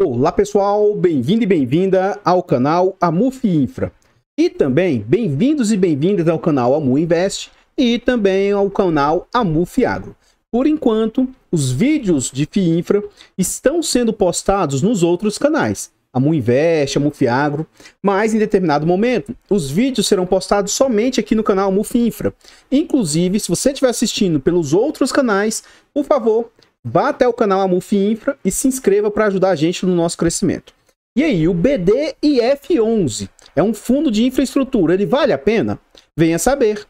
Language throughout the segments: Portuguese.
Olá pessoal, bem-vindo e bem-vinda ao canal Amuf Infra. E também bem-vindos e bem-vindas ao canal Amu Invest e também ao canal Amuf Agro. Por enquanto, os vídeos de FIINFRA estão sendo postados nos outros canais, Amu Invest, Amu Fiagro, mas em determinado momento os vídeos serão postados somente aqui no canal Amu Infra. Inclusive, se você estiver assistindo pelos outros canais, por favor, vá até o canal Amuf Infra e se inscreva para ajudar a gente no nosso crescimento. E aí, o BDIF11 é um fundo de infraestrutura, ele vale a pena? Venha saber.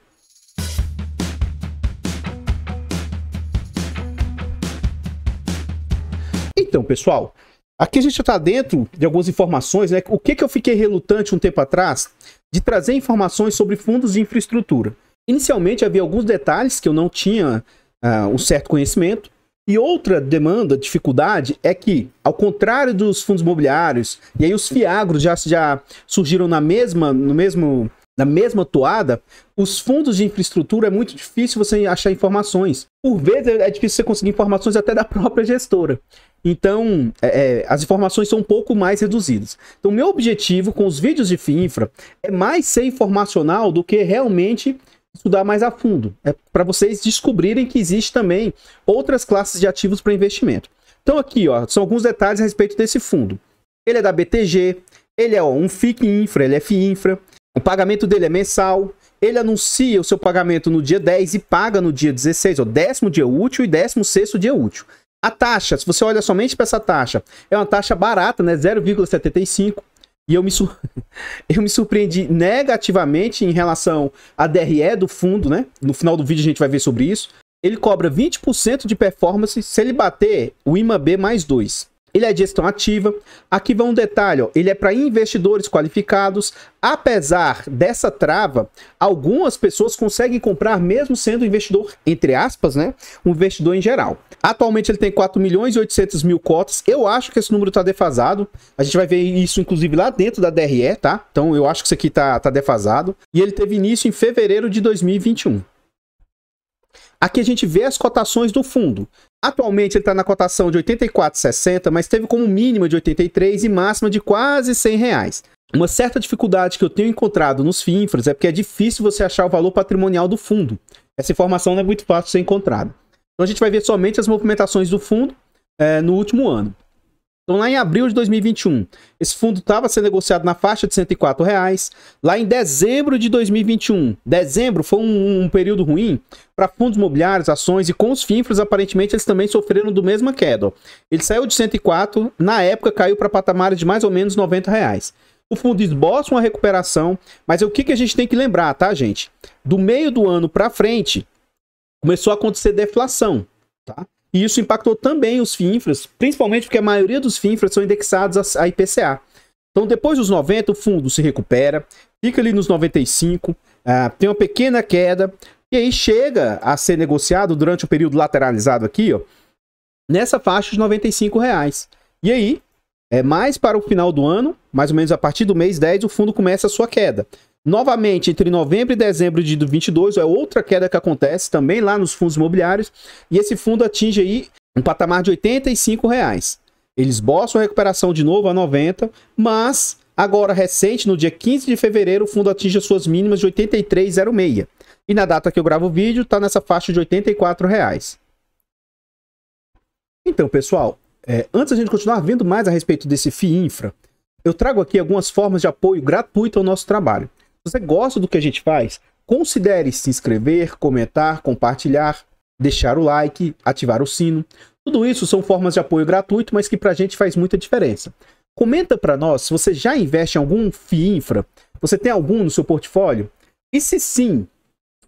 Então, pessoal, aqui a gente está dentro de algumas informações, né? O que, que eu fiquei relutante um tempo atrás de trazer informações sobre fundos de infraestrutura. Inicialmente havia alguns detalhes que eu não tinha uh, um certo conhecimento, e outra demanda, dificuldade, é que, ao contrário dos fundos imobiliários, e aí os fiagros já, já surgiram na mesma, no mesmo, na mesma toada, os fundos de infraestrutura é muito difícil você achar informações. Por vezes é difícil você conseguir informações até da própria gestora. Então, é, é, as informações são um pouco mais reduzidas. Então, meu objetivo com os vídeos de FINFRA é mais ser informacional do que realmente estudar mais a fundo. É para vocês descobrirem que existe também outras classes de ativos para investimento. Então aqui, ó, são alguns detalhes a respeito desse fundo. Ele é da BTG, ele é ó, um FIC Infra, ele é FIINFRA, o pagamento dele é mensal, ele anuncia o seu pagamento no dia 10 e paga no dia 16, o décimo dia útil e décimo sexto dia útil. A taxa, se você olha somente para essa taxa, é uma taxa barata, né? 0,75. E eu me, sur... eu me surpreendi negativamente em relação à DRE do fundo, né? No final do vídeo a gente vai ver sobre isso. Ele cobra 20% de performance se ele bater o IMAB mais 2. Ele é gestão ativa. Aqui vai um detalhe, ó, ele é para investidores qualificados. Apesar dessa trava, algumas pessoas conseguem comprar mesmo sendo investidor, entre aspas, né? Um investidor em geral. Atualmente ele tem 4 milhões e 800 mil cotas. Eu acho que esse número está defasado. A gente vai ver isso, inclusive, lá dentro da DRE, tá? Então eu acho que isso aqui está tá defasado. E ele teve início em fevereiro de 2021. Aqui a gente vê as cotações do fundo. Atualmente ele está na cotação de 84,60, mas teve como mínima de 83 e máxima de quase 100 reais. Uma certa dificuldade que eu tenho encontrado nos FINFRAs é porque é difícil você achar o valor patrimonial do fundo. Essa informação não é muito fácil de ser encontrada. Então a gente vai ver somente as movimentações do fundo é, no último ano. Então, lá em abril de 2021, esse fundo estava sendo negociado na faixa de 104 reais. Lá em dezembro de 2021, dezembro foi um, um período ruim para fundos imobiliários, ações e com os finfros, aparentemente, eles também sofreram do mesma queda. Ele saiu de 104, na época caiu para patamares de mais ou menos 90 reais. O fundo esboça uma recuperação, mas é o que, que a gente tem que lembrar, tá, gente? Do meio do ano para frente, começou a acontecer deflação, tá? E isso impactou também os FINFRAs, principalmente porque a maioria dos FINFRAs são indexados a IPCA. Então, depois dos 90, o fundo se recupera, fica ali nos 95, ah, tem uma pequena queda, e aí chega a ser negociado durante o período lateralizado aqui, ó, nessa faixa de 95 reais. E aí, é mais para o final do ano, mais ou menos a partir do mês 10, o fundo começa a sua queda. Novamente, entre novembro e dezembro de 2022 é outra queda que acontece também lá nos fundos imobiliários, e esse fundo atinge aí um patamar de R$ 85. Reais. Eles botam a recuperação de novo a 90, mas agora recente, no dia 15 de fevereiro, o fundo atinge as suas mínimas de 83,06. E na data que eu gravo o vídeo, está nessa faixa de R$ 84. Reais. Então, pessoal, é, antes a gente continuar vendo mais a respeito desse FII Infra, eu trago aqui algumas formas de apoio gratuito ao nosso trabalho. Se você gosta do que a gente faz, considere se inscrever, comentar, compartilhar, deixar o like, ativar o sino. Tudo isso são formas de apoio gratuito, mas que para a gente faz muita diferença. Comenta para nós se você já investe em algum FII Infra. Você tem algum no seu portfólio? E se sim,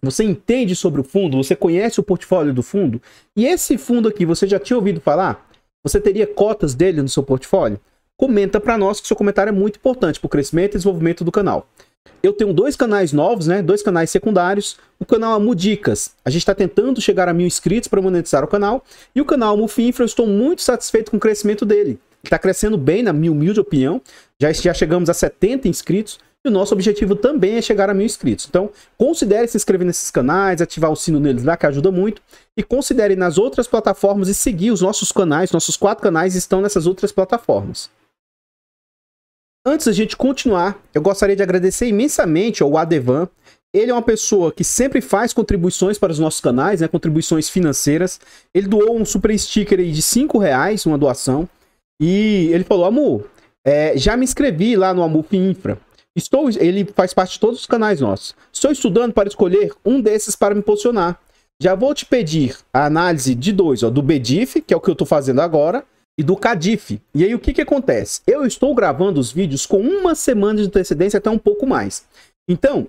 você entende sobre o fundo, você conhece o portfólio do fundo, e esse fundo aqui você já tinha ouvido falar? Você teria cotas dele no seu portfólio? Comenta para nós que seu comentário é muito importante para o crescimento e desenvolvimento do canal. Eu tenho dois canais novos, né? Dois canais secundários. O canal Amudicas. A gente está tentando chegar a mil inscritos para monetizar o canal. E o canal Mufinfra, eu estou muito satisfeito com o crescimento dele. Está crescendo bem, na minha humilde opinião. Já, já chegamos a 70 inscritos. E o nosso objetivo também é chegar a mil inscritos. Então, considere se inscrever nesses canais, ativar o sino neles lá, que ajuda muito. E considere nas outras plataformas e seguir os nossos canais. Nossos quatro canais estão nessas outras plataformas. Antes da gente continuar, eu gostaria de agradecer imensamente ao Adevan. Ele é uma pessoa que sempre faz contribuições para os nossos canais, né? Contribuições financeiras. Ele doou um super sticker aí de 5 reais, uma doação. E ele falou, amor, é, já me inscrevi lá no Amuf Infra. Estou, ele faz parte de todos os canais nossos. Estou estudando para escolher um desses para me posicionar. Já vou te pedir a análise de dois, ó, do BDIF, que é o que eu estou fazendo agora, e do Cadif. E aí o que, que acontece? Eu estou gravando os vídeos com uma semana de antecedência, até um pouco mais. Então,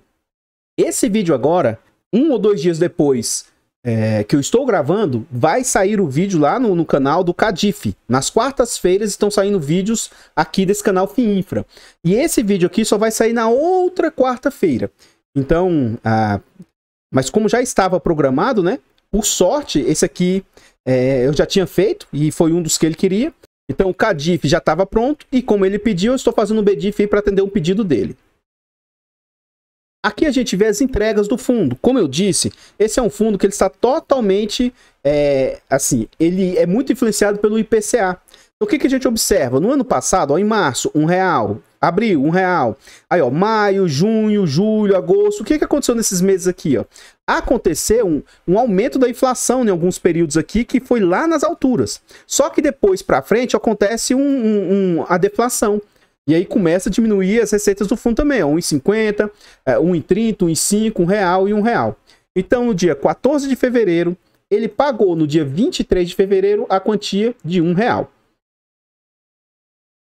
esse vídeo agora, um ou dois dias depois é, que eu estou gravando, vai sair o vídeo lá no, no canal do Cadif. Nas quartas-feiras estão saindo vídeos aqui desse canal Fininfra. E esse vídeo aqui só vai sair na outra quarta-feira. Então, ah, mas como já estava programado, né? Por sorte, esse aqui é, eu já tinha feito e foi um dos que ele queria. Então o CADIF já estava pronto e como ele pediu, eu estou fazendo um BDIF para atender um pedido dele. Aqui a gente vê as entregas do fundo. Como eu disse, esse é um fundo que ele está totalmente, é, assim, ele é muito influenciado pelo IPCA. O que, que a gente observa? No ano passado, ó, em março, um real. Abril, um real. Aí, ó, maio, junho, julho, agosto. O que, que aconteceu nesses meses aqui? Ó? Aconteceu um, um aumento da inflação em alguns períodos aqui que foi lá nas alturas. Só que depois para frente acontece um, um, um, a deflação. E aí começa a diminuir as receitas do fundo também, ó, 1,50, 1,30, 1,5, real e um real. Então, no dia 14 de fevereiro, ele pagou no dia 23 de fevereiro a quantia de um real.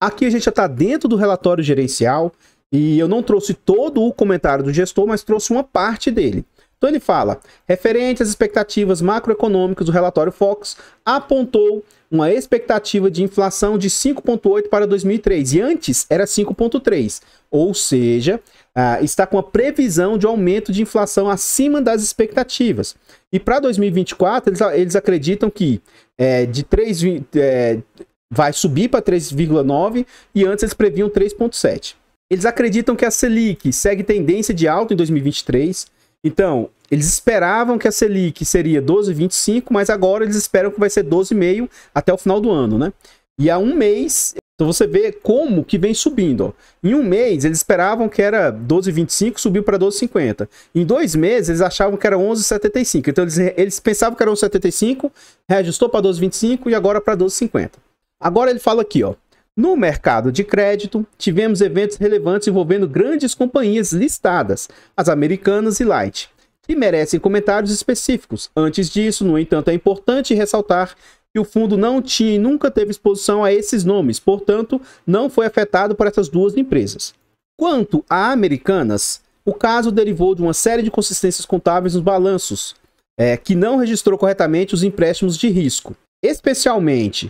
Aqui a gente já está dentro do relatório gerencial e eu não trouxe todo o comentário do gestor, mas trouxe uma parte dele. Então ele fala: referente às expectativas macroeconômicas, o relatório Fox apontou uma expectativa de inflação de 5,8 para 2003 e antes era 5,3, ou seja, ah, está com a previsão de aumento de inflação acima das expectativas. E para 2024, eles, acreditam que é, de 3,5%. é, eh, vai subir para 3,9 e antes eles previam 3,7. Eles acreditam que a Selic segue tendência de alta em 2023. Então, eles esperavam que a Selic seria 12,25, mas agora eles esperam que vai ser 12,5 até o final do ano, né? E há um mês, então você vê como que vem subindo. Ó. Em um mês, eles esperavam que era 12,25, subiu para 12,50. Em dois meses, eles achavam que era 11,75. Então, eles, eles pensavam que era 11,75, reajustou para 12,25 e agora para 12,50. Agora ele fala aqui, ó. No mercado de crédito, tivemos eventos relevantes envolvendo grandes companhias listadas, as americanas e Light, que merecem comentários específicos. Antes disso, no entanto, é importante ressaltar que o fundo não tinha e nunca teve exposição a esses nomes, portanto, não foi afetado por essas duas empresas. Quanto a Americanas, o caso derivou de uma série de consistências contábeis nos balanços, é, que não registrou corretamente os empréstimos de risco, especialmente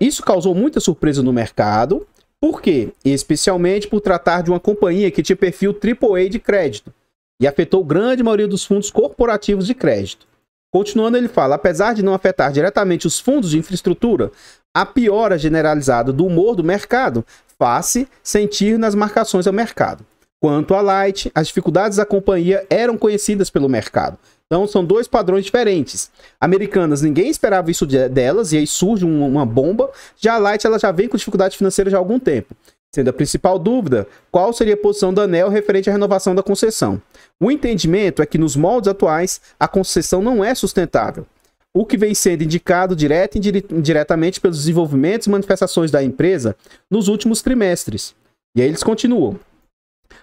isso causou muita surpresa no mercado, por quê? Especialmente por tratar de uma companhia que tinha perfil AAA de crédito e afetou grande maioria dos fundos corporativos de crédito. Continuando, ele fala: apesar de não afetar diretamente os fundos de infraestrutura, a piora generalizada do humor do mercado faz-se sentir nas marcações ao mercado. Quanto à Light, as dificuldades da companhia eram conhecidas pelo mercado, então são dois padrões diferentes. Americanas, ninguém esperava isso delas, e aí surge uma bomba. Já a Light ela já vem com dificuldade financeira já há algum tempo. Sendo a principal dúvida, qual seria a posição da ANEL referente à renovação da concessão? O entendimento é que nos moldes atuais, a concessão não é sustentável. O que vem sendo indicado direto e indiretamente pelos desenvolvimentos e manifestações da empresa nos últimos trimestres. E aí eles continuam.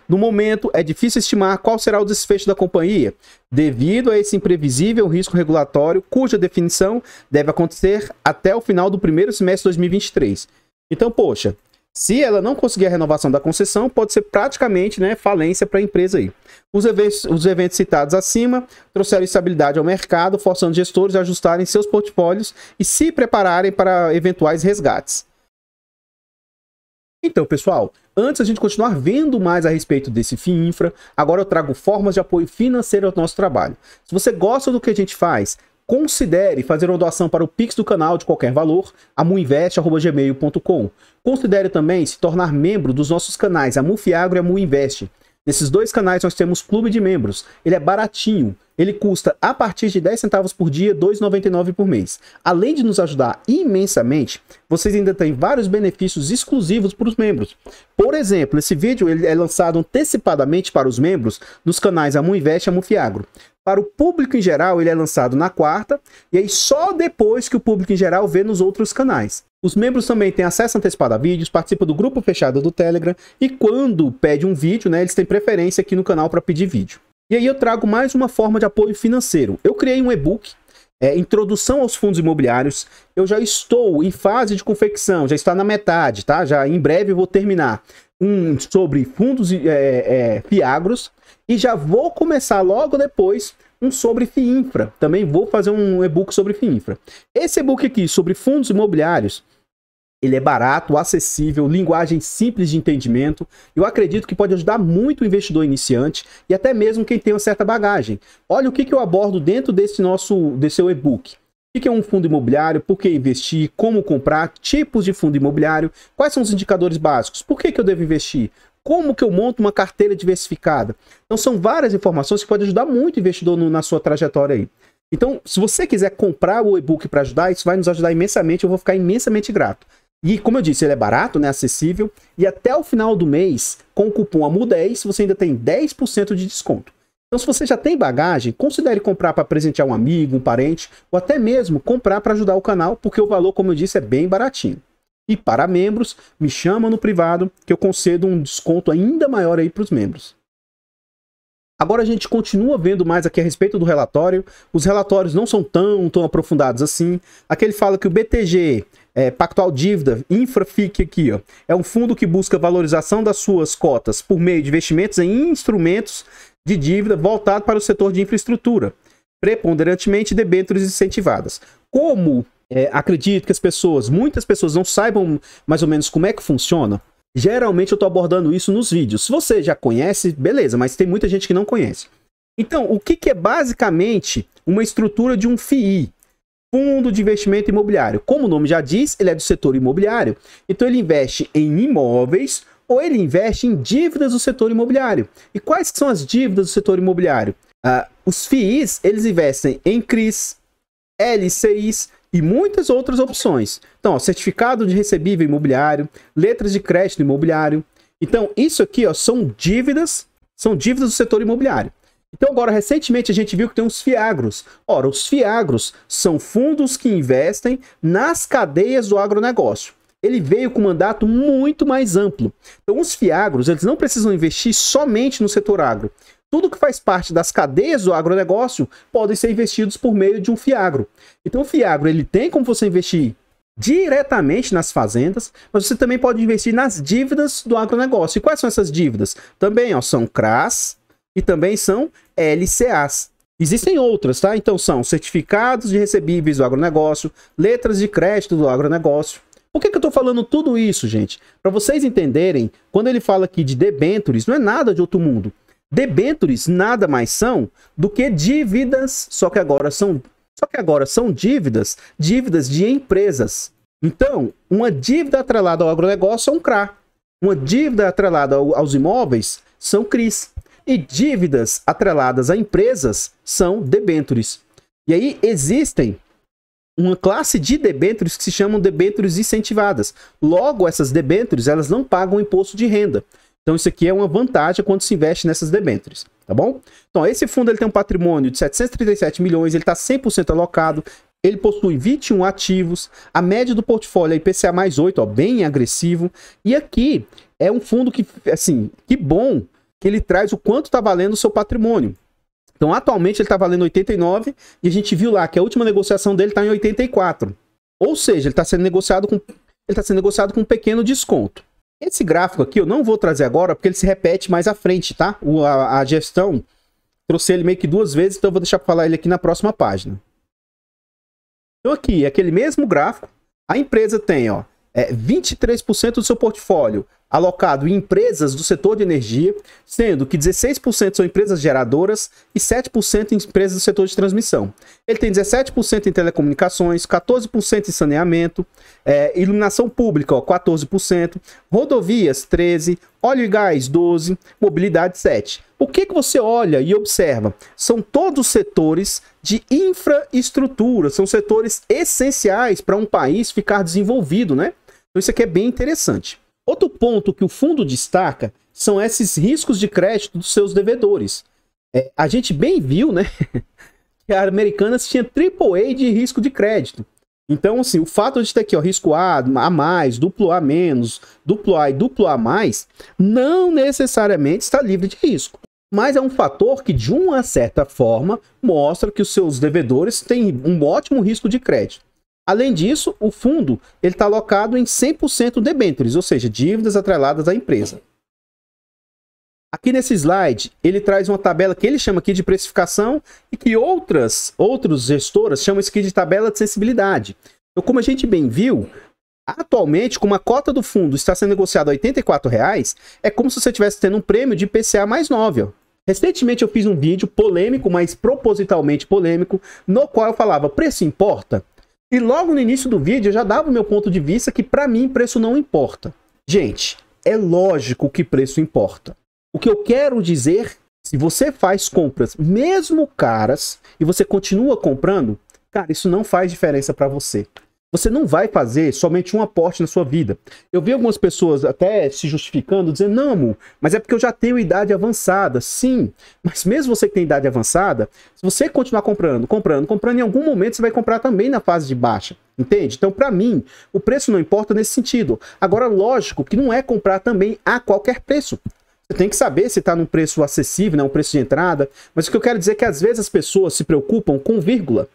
No momento, é difícil estimar qual será o desfecho da companhia, devido a esse imprevisível risco regulatório, cuja definição deve acontecer até o final do primeiro semestre de 2023. Então, poxa, se ela não conseguir a renovação da concessão, pode ser praticamente né, falência para a empresa aí. Os eventos, os eventos citados acima trouxeram estabilidade ao mercado, forçando gestores a ajustarem seus portfólios e se prepararem para eventuais resgates. Então, pessoal, Antes a gente continuar vendo mais a respeito desse FII Infra, agora eu trago formas de apoio financeiro ao nosso trabalho. Se você gosta do que a gente faz, considere fazer uma doação para o Pix do canal de qualquer valor, amuinvest.gmail.com. Considere também se tornar membro dos nossos canais Amufiagro e Amuinvest. Nesses dois canais nós temos clube de membros. Ele é baratinho. Ele custa a partir de 10 centavos por dia, 2,99 por mês. Além de nos ajudar imensamente, vocês ainda têm vários benefícios exclusivos para os membros. Por exemplo, esse vídeo ele é lançado antecipadamente para os membros nos canais Amo Invest e Amo Fiagro. Para o público em geral, ele é lançado na quarta, e aí só depois que o público em geral vê nos outros canais. Os membros também têm acesso antecipado a vídeos, participam do grupo fechado do Telegram e quando pede um vídeo, né, eles têm preferência aqui no canal para pedir vídeo. E aí eu trago mais uma forma de apoio financeiro. Eu criei um e-book é, introdução aos fundos imobiliários. Eu já estou em fase de confecção, já está na metade, tá? Já em breve vou terminar um sobre fundos é, é, Fiagros e já vou começar logo depois um sobre FIINFRA. Também vou fazer um e-book sobre FIINFRA. Esse e-book aqui sobre fundos imobiliários, ele é barato, acessível, linguagem simples de entendimento. Eu acredito que pode ajudar muito o investidor iniciante e até mesmo quem tem uma certa bagagem. Olha o que, que eu abordo dentro desse nosso desse e-book que é um fundo imobiliário, por que investir, como comprar, tipos de fundo imobiliário, quais são os indicadores básicos, por que, que eu devo investir, como que eu monto uma carteira diversificada. Então são várias informações que podem ajudar muito o investidor no, na sua trajetória aí. Então, se você quiser comprar o e-book para ajudar, isso vai nos ajudar imensamente, eu vou ficar imensamente grato. E como eu disse, ele é barato, né, acessível, e até o final do mês, com o cupom AMU10, você ainda tem 10% de desconto. Então, se você já tem bagagem, considere comprar para presentear um amigo, um parente, ou até mesmo comprar para ajudar o canal, porque o valor, como eu disse, é bem baratinho. E para membros, me chama no privado que eu concedo um desconto ainda maior aí para os membros. Agora a gente continua vendo mais aqui a respeito do relatório. Os relatórios não são tão, tão aprofundados assim. Aqui ele fala que o BTG, é, Pactual Dívida, Infrafic aqui, ó, é um fundo que busca valorização das suas cotas por meio de investimentos em instrumentos de dívida voltado para o setor de infraestrutura, preponderantemente debêntures incentivadas. Como é, acredito que as pessoas, muitas pessoas não saibam mais ou menos como é que funciona, geralmente eu estou abordando isso nos vídeos. Se você já conhece, beleza, mas tem muita gente que não conhece. Então, o que, que é basicamente uma estrutura de um FII, Fundo de Investimento Imobiliário. Como o nome já diz, ele é do setor imobiliário. Então ele investe em imóveis ou ele investe em dívidas do setor imobiliário. E quais são as dívidas do setor imobiliário? Uh, os FIIs, eles investem em CRIs, LCIs e muitas outras opções. Então, ó, certificado de recebível imobiliário, letras de crédito imobiliário. Então, isso aqui ó, são dívidas, são dívidas do setor imobiliário. Então, agora, recentemente, a gente viu que tem os FIAGROS. Ora, os FIAGROS são fundos que investem nas cadeias do agronegócio ele veio com um mandato muito mais amplo. Então, os fiagros, eles não precisam investir somente no setor agro. Tudo que faz parte das cadeias do agronegócio podem ser investidos por meio de um fiagro. Então, o fiagro, ele tem como você investir diretamente nas fazendas, mas você também pode investir nas dívidas do agronegócio. E quais são essas dívidas? Também ó, são CRAS e também são LCAs. Existem outras, tá? Então são certificados de recebíveis do agronegócio, letras de crédito do agronegócio, por que, que eu estou falando tudo isso, gente? Para vocês entenderem, quando ele fala aqui de debentures, não é nada de outro mundo. Debentures nada mais são do que dívidas, só que agora são, só que agora são dívidas, dívidas de empresas. Então, uma dívida atrelada ao agronegócio é um CRA. Uma dívida atrelada aos imóveis são CRIs. E dívidas atreladas a empresas são debentures. E aí existem uma classe de debêntures que se chamam debêntures incentivadas. Logo, essas debêntures, elas não pagam imposto de renda. Então, isso aqui é uma vantagem quando se investe nessas debêntures, tá bom? Então, esse fundo ele tem um patrimônio de 737 milhões, ele está 100% alocado, ele possui 21 ativos, a média do portfólio é IPCA mais 8, ó, bem agressivo. E aqui é um fundo que, assim, que bom que ele traz o quanto está valendo o seu patrimônio. Então, atualmente ele está valendo 89 e a gente viu lá que a última negociação dele está em 84. Ou seja, ele está sendo negociado com ele está sendo negociado com um pequeno desconto. Esse gráfico aqui eu não vou trazer agora porque ele se repete mais à frente, tá? O, a, a gestão trouxe ele meio que duas vezes, então eu vou deixar para falar ele aqui na próxima página. Então aqui, é aquele mesmo gráfico, a empresa tem, ó, é 23% do seu portfólio alocado em empresas do setor de energia, sendo que 16% são empresas geradoras e 7% em empresas do setor de transmissão. Ele tem 17% em telecomunicações, 14% em saneamento, é, iluminação pública, ó, 14%, rodovias, 13%, óleo e gás, 12%, mobilidade, 7%. O que, que você olha e observa? São todos setores de infraestrutura, são setores essenciais para um país ficar desenvolvido, né? Então isso aqui é bem interessante. Outro ponto que o fundo destaca são esses riscos de crédito dos seus devedores. É, a gente bem viu, né? que a Americanas tinha AAA de risco de crédito. Então, assim, o fato de ter aqui, ó, risco A, A mais, duplo A menos, duplo A e duplo A mais, não necessariamente está livre de risco. Mas é um fator que, de uma certa forma, mostra que os seus devedores têm um ótimo risco de crédito. Além disso, o fundo ele está alocado em 100% debêntures, ou seja, dívidas atreladas à empresa. Aqui nesse slide, ele traz uma tabela que ele chama aqui de precificação e que outras outros gestoras chamam isso aqui de tabela de sensibilidade. Então, como a gente bem viu, atualmente, como a cota do fundo está sendo negociada a R$ 84,00, é como se você estivesse tendo um prêmio de PCA mais 9. Recentemente eu fiz um vídeo polêmico, mas propositalmente polêmico, no qual eu falava, preço importa? E logo no início do vídeo eu já dava o meu ponto de vista que para mim preço não importa. Gente, é lógico que preço importa. O que eu quero dizer, se você faz compras mesmo caras e você continua comprando, cara, isso não faz diferença para você. Você não vai fazer somente um aporte na sua vida. Eu vi algumas pessoas até se justificando, dizendo, não, amor, mas é porque eu já tenho idade avançada. Sim, mas mesmo você que tem idade avançada, se você continuar comprando, comprando, comprando, em algum momento você vai comprar também na fase de baixa. Entende? Então, para mim, o preço não importa nesse sentido. Agora, lógico que não é comprar também a qualquer preço. Você tem que saber se está num preço acessível, né, um preço de entrada. Mas o que eu quero dizer é que às vezes as pessoas se preocupam com vírgula.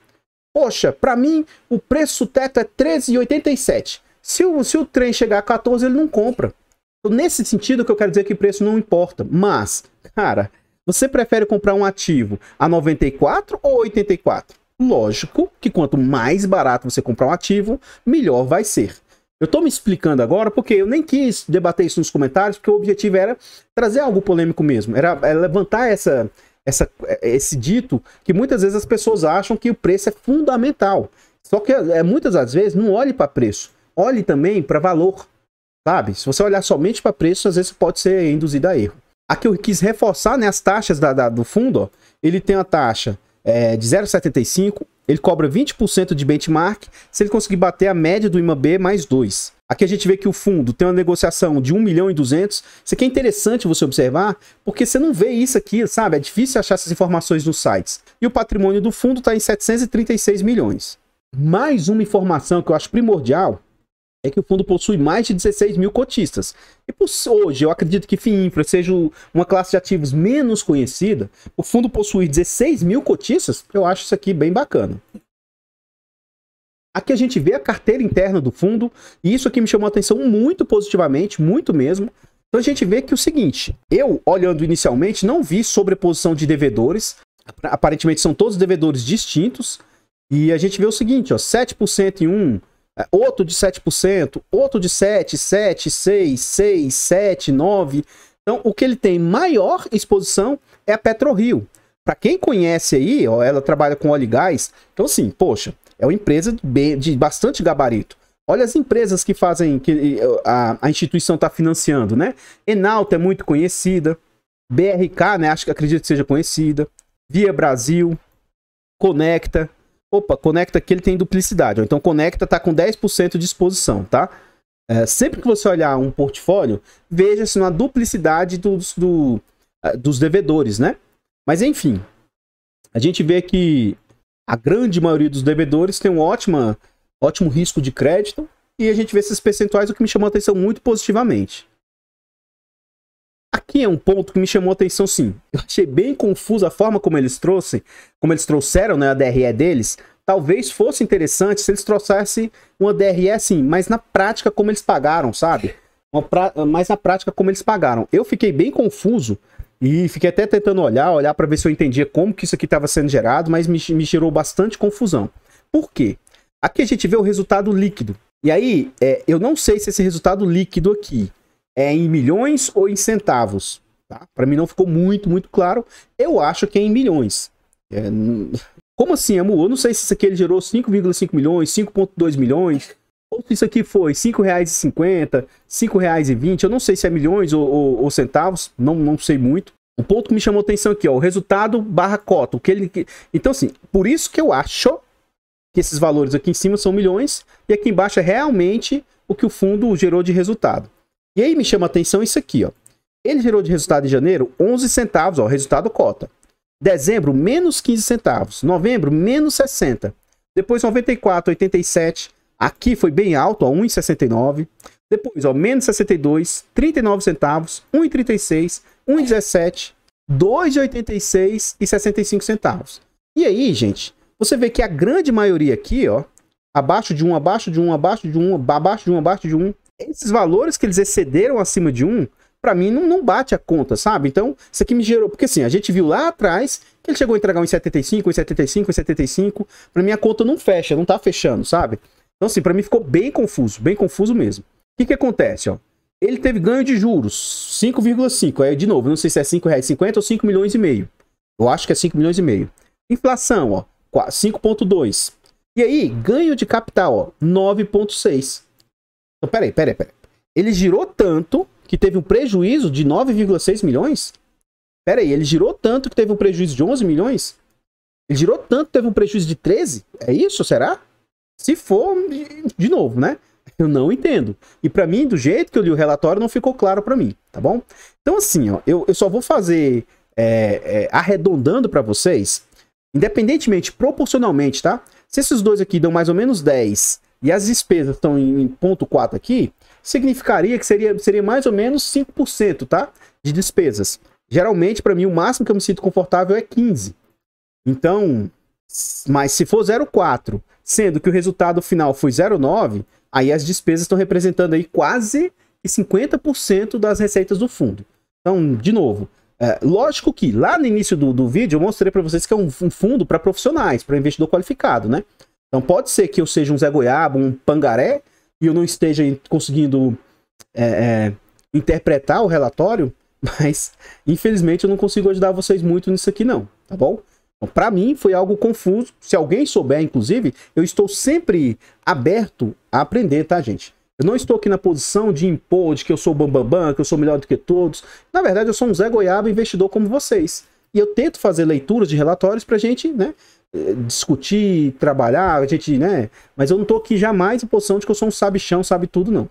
Poxa, para mim o preço teto é 13,87. Se o, se o trem chegar a 14, ele não compra. Então, nesse sentido que eu quero dizer que preço não importa. Mas, cara, você prefere comprar um ativo a 94 ou 84? Lógico que quanto mais barato você comprar um ativo, melhor vai ser. Eu estou me explicando agora porque eu nem quis debater isso nos comentários, porque o objetivo era trazer algo polêmico mesmo, era é levantar essa, essa, é, esse dito que muitas vezes as pessoas acham que o preço é fundamental. Só que é, muitas das vezes não olhe para preço, olhe também para valor, sabe? Se você olhar somente para preço, às vezes pode ser induzido a erro. Aqui eu quis reforçar né, as taxas da, da do fundo, ó, ele tem a taxa é, de 0,75, ele cobra 20% de benchmark se ele conseguir bater a média do IMAB mais 2. Aqui a gente vê que o fundo tem uma negociação de 1 milhão e 200. Isso aqui é interessante você observar, porque você não vê isso aqui, sabe? É difícil achar essas informações nos sites. E o patrimônio do fundo está em 736 milhões. Mais uma informação que eu acho primordial é que o fundo possui mais de 16 mil cotistas. E por hoje, eu acredito que FIINFRA seja uma classe de ativos menos conhecida, o fundo possuir 16 mil cotistas, eu acho isso aqui bem bacana. Aqui a gente vê a carteira interna do fundo, e isso aqui me chamou a atenção muito positivamente, muito mesmo. Então a gente vê que é o seguinte, eu olhando inicialmente não vi sobreposição de devedores, aparentemente são todos devedores distintos, e a gente vê o seguinte, ó, 7% em um, é, outro de 7%, outro de 7, 7, 6, 6, 7, 9. Então o que ele tem maior exposição é a PetroRio. Para quem conhece aí, ó, ela trabalha com óleo e gás. Então assim, poxa, é uma empresa de, de bastante gabarito. Olha as empresas que fazem, que a, a instituição está financiando, né? Enalta é muito conhecida, BRK, né? Acho que acredito que seja conhecida, Via Brasil, Conecta. Opa, Conecta aqui ele tem duplicidade. Então Conecta está com 10% de exposição, tá? É, sempre que você olhar um portfólio, veja se não há duplicidade dos, do, é, dos devedores, né? Mas enfim, a gente vê que a grande maioria dos devedores tem um ótima, ótimo risco de crédito e a gente vê esses percentuais, o que me chamou a atenção muito positivamente. Aqui é um ponto que me chamou a atenção sim. Eu achei bem confusa a forma como eles trouxeram, como eles trouxeram né, a DRE deles. Talvez fosse interessante se eles trouxessem uma DRE assim, mas na prática como eles pagaram, sabe? Pra... Mas na prática como eles pagaram. Eu fiquei bem confuso e fiquei até tentando olhar, olhar para ver se eu entendia como que isso aqui estava sendo gerado, mas me, me gerou bastante confusão. Por quê? Aqui a gente vê o resultado líquido. E aí, é, eu não sei se esse resultado líquido aqui é em milhões ou em centavos. Tá? Para mim não ficou muito, muito claro. Eu acho que é em milhões. É, como assim, Amu? Eu não sei se isso aqui ele gerou 5,5 milhões, 5,2 milhões. Ou se isso aqui foi R$ 5,50, R$ 5,20, eu não sei se é milhões ou, ou, ou, centavos, não, não sei muito. O ponto que me chamou atenção aqui, ó, o resultado barra cota. O que ele... Então, assim, por isso que eu acho que esses valores aqui em cima são milhões e aqui embaixo é realmente o que o fundo gerou de resultado. E aí me chama atenção isso aqui, ó. Ele gerou de resultado em janeiro 11 centavos, ó, resultado cota. Dezembro, menos 15 centavos. Novembro, menos 60. Depois 94, 87, Aqui foi bem alto, 1,69. Depois, ó, menos 62, 39 centavos, 1,36, 1,17, 2,86 e 65 centavos. E aí, gente, você vê que a grande maioria aqui, ó, abaixo de 1, abaixo de 1, abaixo de 1, abaixo de 1, abaixo de 1, esses valores que eles excederam acima de 1, para mim não, não bate a conta, sabe? Então, isso aqui me gerou, porque assim, a gente viu lá atrás que ele chegou a entregar 1,75, 75, 1,75. 75, 75, para mim a conta não fecha, não tá fechando, sabe? Então, assim, para mim ficou bem confuso, bem confuso mesmo. O que, que acontece, ó? Ele teve ganho de juros, 5,5. Aí, de novo, não sei se é R$ 5,50 ou 5 milhões e meio. Eu acho que é 5 milhões e meio. Inflação, ó, 5,2. E aí, ganho de capital, ó, 9,6. Então, peraí, peraí, peraí. Ele girou tanto que teve um prejuízo de 9,6 milhões? Peraí, ele girou tanto que teve um prejuízo de 11 milhões? Ele girou tanto que teve um prejuízo de 13? É isso, será? Se for, de novo, né? Eu não entendo. E para mim, do jeito que eu li o relatório, não ficou claro para mim, tá bom? Então, assim, ó, eu, eu só vou fazer é, é, arredondando para vocês, independentemente, proporcionalmente, tá? Se esses dois aqui dão mais ou menos 10 e as despesas estão em ponto 4 aqui, significaria que seria, seria mais ou menos 5%, tá? De despesas. Geralmente, para mim, o máximo que eu me sinto confortável é 15. Então, mas se for 0,4, sendo que o resultado final foi 0,9, aí as despesas estão representando aí quase 50% das receitas do fundo. Então, de novo, é, lógico que lá no início do, do vídeo eu mostrei para vocês que é um, um fundo para profissionais, para investidor qualificado, né? Então pode ser que eu seja um Zé Goiaba, um Pangaré, e eu não esteja conseguindo é, é, interpretar o relatório, mas infelizmente eu não consigo ajudar vocês muito nisso aqui não, tá bom? Então, para mim foi algo confuso. Se alguém souber, inclusive, eu estou sempre aberto a aprender, tá, gente? Eu não estou aqui na posição de impor de que eu sou bambambam, bam, bam, que eu sou melhor do que todos. Na verdade, eu sou um Zé Goiaba investidor como vocês. E eu tento fazer leituras de relatórios para a gente, né? Eh, discutir, trabalhar, a gente, né? Mas eu não estou aqui jamais em posição de que eu sou um sabichão, sabe tudo, não.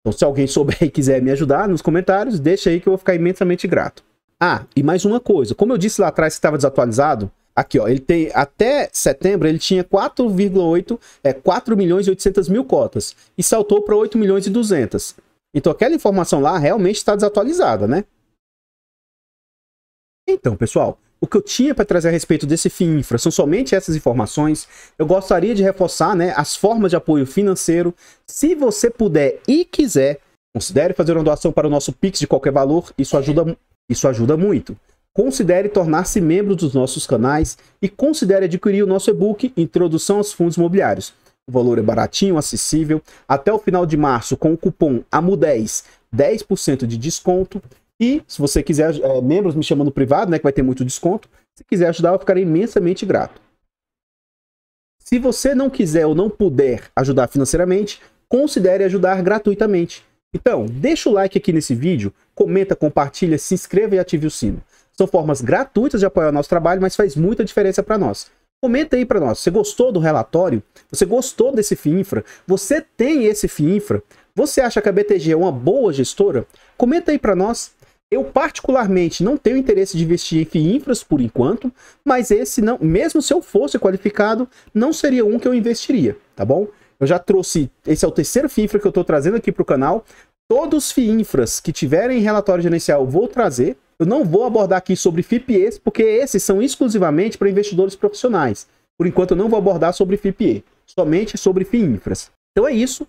Então, se alguém souber e quiser me ajudar nos comentários, deixa aí que eu vou ficar imensamente grato. Ah, e mais uma coisa. Como eu disse lá atrás que estava desatualizado, Aqui, ó, ele tem até setembro ele tinha 4,8 é 4 milhões e 800 mil cotas e saltou para 8 milhões e 200. Então aquela informação lá realmente está desatualizada, né? Então, pessoal, o que eu tinha para trazer a respeito desse FII Infra são somente essas informações. Eu gostaria de reforçar, né, as formas de apoio financeiro. Se você puder e quiser, considere fazer uma doação para o nosso Pix de qualquer valor. Isso ajuda, isso ajuda muito. Considere tornar-se membro dos nossos canais e considere adquirir o nosso e-book Introdução aos Fundos Imobiliários. O valor é baratinho, acessível. Até o final de março, com o cupom AMU10, 10% de desconto. E se você quiser, é, membros me chamando privado, né, que vai ter muito desconto. Se quiser ajudar, eu ficarei imensamente grato. Se você não quiser ou não puder ajudar financeiramente, considere ajudar gratuitamente. Então, deixa o like aqui nesse vídeo, comenta, compartilha, se inscreva e ative o sino. São formas gratuitas de apoiar o nosso trabalho, mas faz muita diferença para nós. Comenta aí para nós, você gostou do relatório? Você gostou desse infra? Você tem esse infra? Você acha que a BTG é uma boa gestora? Comenta aí para nós. Eu particularmente não tenho interesse de investir em finfras por enquanto, mas esse não, mesmo se eu fosse qualificado, não seria um que eu investiria, tá bom? Eu já trouxe, esse é o terceiro FIINFRA que eu estou trazendo aqui para o canal. Todos os finfras que tiverem relatório gerencial eu vou trazer, eu não vou abordar aqui sobre FIPEs, porque esses são exclusivamente para investidores profissionais. Por enquanto, eu não vou abordar sobre FIPE, somente sobre FIINFRAS. Então é isso.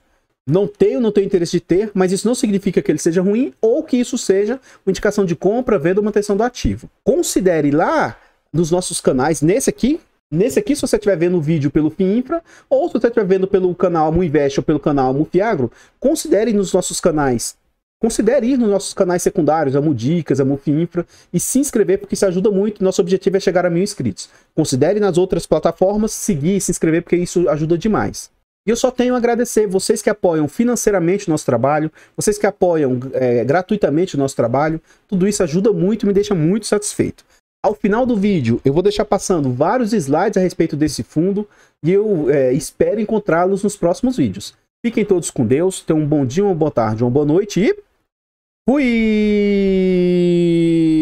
Não tenho, não tenho interesse de ter, mas isso não significa que ele seja ruim ou que isso seja uma indicação de compra, venda ou manutenção do ativo. Considere lá nos nossos canais, nesse aqui, nesse aqui, se você estiver vendo o vídeo pelo FIINFRA, ou se você estiver vendo pelo canal Amo Invest ou pelo canal Amo Fiagro, considere nos nossos canais considere ir nos nossos canais secundários, a Mudicas, a Mufinfra, e se inscrever, porque isso ajuda muito. Nosso objetivo é chegar a mil inscritos. Considere nas outras plataformas, seguir e se inscrever, porque isso ajuda demais. E eu só tenho a agradecer vocês que apoiam financeiramente o nosso trabalho, vocês que apoiam é, gratuitamente o nosso trabalho. Tudo isso ajuda muito e me deixa muito satisfeito. Ao final do vídeo, eu vou deixar passando vários slides a respeito desse fundo e eu é, espero encontrá-los nos próximos vídeos. Fiquem todos com Deus, tenham um bom dia, uma boa tarde, uma boa noite e... Fui!